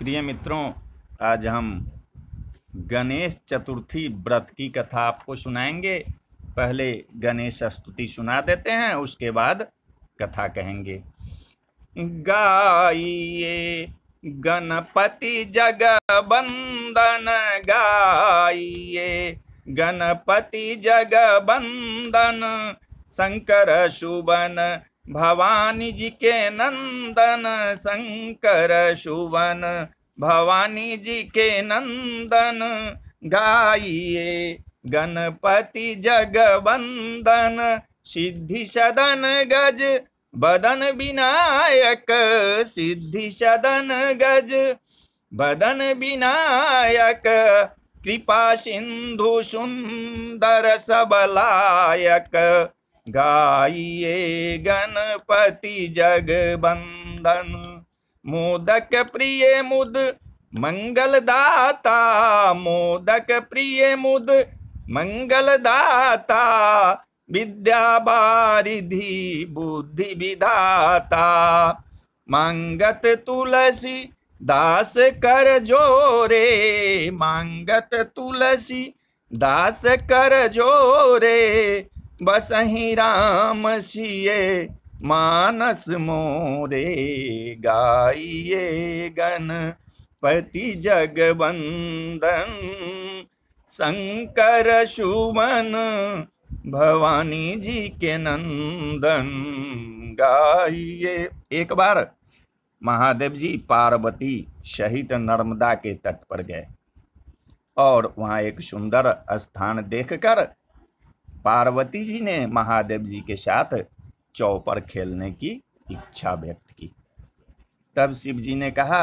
प्रिय मित्रों आज हम गणेश चतुर्थी व्रत की कथा आपको सुनाएंगे पहले गणेश स्तुति सुना देते हैं उसके बाद कथा कहेंगे गाइए गणपति जग बंदन गाइए गणपति जग बंदन शंकर सुबन भवानी जी के नंदन शंकर सुवन भवानी जी के नंदन गाइए गणपति जगवंदन सिद्धि सदन गज बदन विनायक सिद्धि सदन गज बदन विनायक कृपा सिंधु सुंदर सबलायक गाइए गणपति बंदन मोदक प्रिय मुद मंगल दाता मोदक प्रिय मुद मंगल दाता विद्या बारिधि बुद्धि विधाता मंगत तुलसी दास कर जोरे मंगत तुलसी दास कर जोरे बसही राम सिए मानस मोरे गाइए गणपति जगवंदन शंकर सुमन भवानी जी के नंदन गाइए एक बार महादेव जी पार्वती सहित नर्मदा के तट पर गए और वहाँ एक सुंदर स्थान देखकर पार्वती जी ने महादेव जी के साथ चौपर खेलने की इच्छा व्यक्त की तब शिव जी ने कहा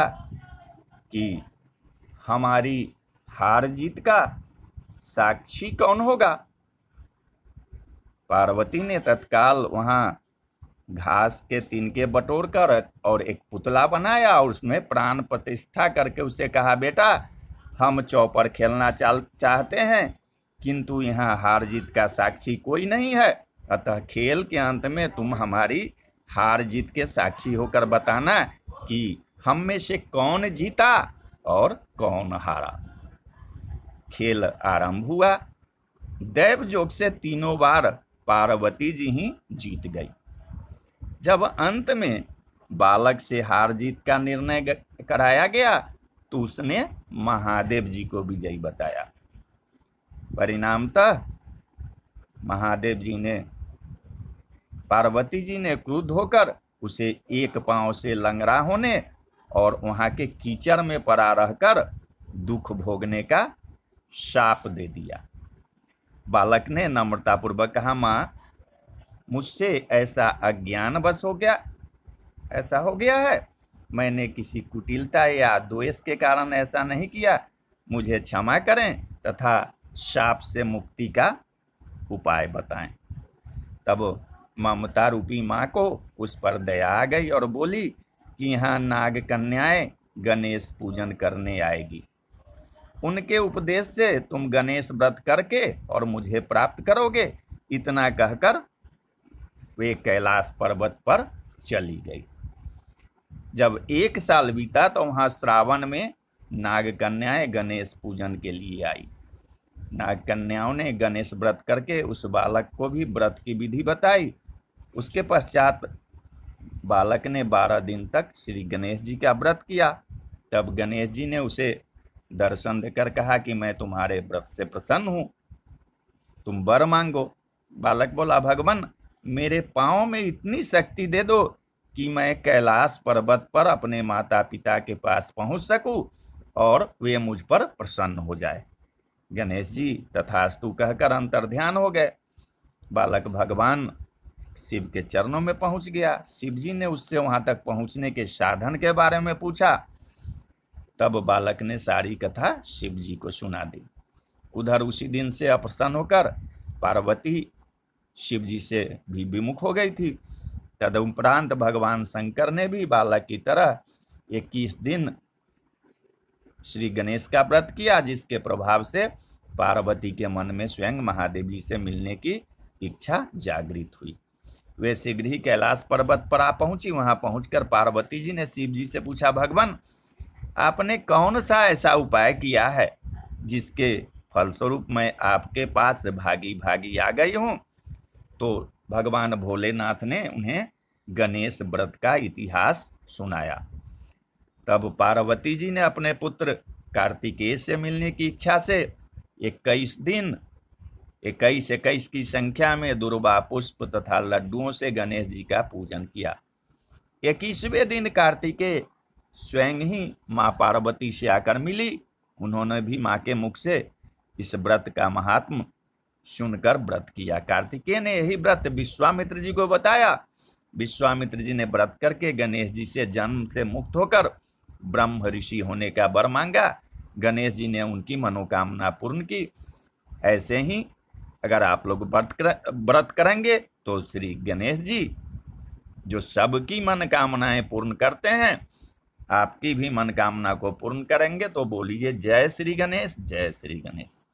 कि हमारी हार जीत का साक्षी कौन होगा पार्वती ने तत्काल वहाँ घास के तिनके बटोर कर और एक पुतला बनाया और उसमें प्राण प्रतिष्ठा करके उसे कहा बेटा हम चौपर खेलना चाल चाहते हैं किंतु यहाँ हार जीत का साक्षी कोई नहीं है अतः खेल के अंत में तुम हमारी हार जीत के साक्षी होकर बताना कि हम में से कौन जीता और कौन हारा खेल आरंभ हुआ देव जोग से तीनों बार पार्वती जी ही जीत गई जब अंत में बालक से हार जीत का निर्णय कराया गया तो उसने महादेव जी को विजयी बताया परिणामतः महादेव जी ने पार्वती जी ने क्रुद्ध होकर उसे एक पांव से लंगड़ा होने और वहाँ के कीचड़ में पड़ा रहकर दुख भोगने का शाप दे दिया बालक ने नम्रतापूर्वक कहा माँ मुझसे ऐसा अज्ञान बस हो गया ऐसा हो गया है मैंने किसी कुटिलता या द्वेष के कारण ऐसा नहीं किया मुझे क्षमा करें तथा शाप से मुक्ति का उपाय बताएं तब ममता रूपी माँ को उस पर दया आ गई और बोली कि यहाँ नाग कन्याएं गणेश पूजन करने आएगी उनके उपदेश से तुम गणेश व्रत करके और मुझे प्राप्त करोगे इतना कहकर वे कैलाश पर्वत पर चली गई जब एक साल बीता तो वहाँ श्रावण में नाग कन्याएं गणेश पूजन के लिए आई नाग कन्याओं ने गणेश व्रत करके उस बालक को भी व्रत की विधि बताई उसके पश्चात बालक ने बारह दिन तक श्री गणेश जी का व्रत किया तब गणेश जी ने उसे दर्शन देकर कहा कि मैं तुम्हारे व्रत से प्रसन्न हूँ तुम वर मांगो बालक बोला भगवान मेरे पाँव में इतनी शक्ति दे दो कि मैं कैलाश पर्वत पर अपने माता पिता के पास पहुँच सकूँ और वे मुझ पर प्रसन्न हो जाए गणेश जी तथास्तु कहकर अंतर ध्यान हो गए बालक भगवान शिव के चरणों में पहुंच गया शिव जी ने उससे वहां तक पहुंचने के साधन के बारे में पूछा तब बालक ने सारी कथा शिव जी को सुना दी उधर उसी दिन से अप्रसन्न होकर पार्वती शिव जी से भी विमुख हो गई थी तदउपरांत भगवान शंकर ने भी बालक की तरह इक्कीस दिन श्री गणेश का व्रत किया जिसके प्रभाव से पार्वती के मन में स्वयं महादेव जी से मिलने की इच्छा जागृत हुई वे शीघ्र ही कैलाश पर्वत पर आ पहुंची वहां पहुंचकर पार्वती जी ने शिव जी से पूछा भगवान आपने कौन सा ऐसा उपाय किया है जिसके फलस्वरूप मैं आपके पास भागी भागी आ गई हूँ तो भगवान भोलेनाथ ने उन्हें गणेश व्रत का इतिहास सुनाया तब पार्वती जी ने अपने पुत्र कार्तिकेय से मिलने की इच्छा से इक्कीस दिन इक्कीस इक्कीस की संख्या में दुर्वा पुष्प तथा लड्डुओं से गणेश जी का पूजन किया इक्कीसवें दिन कार्तिकेय स्वयं ही माँ पार्वती से आकर मिली उन्होंने भी माँ के मुख से इस व्रत का महात्म सुनकर व्रत किया कार्तिकेय ने यही व्रत विश्वामित्र जी को बताया विश्वामित्र जी ने व्रत करके गणेश जी से जन्म से मुक्त होकर ब्रह्म ऋषि होने का वर मांगा गणेश जी ने उनकी मनोकामना पूर्ण की ऐसे ही अगर आप लोग व्रत कर व्रत करेंगे तो श्री गणेश जी जो सबकी मनोकामनाएं पूर्ण करते हैं आपकी भी मनोकामना को पूर्ण करेंगे तो बोलिए जय श्री गणेश जय श्री गणेश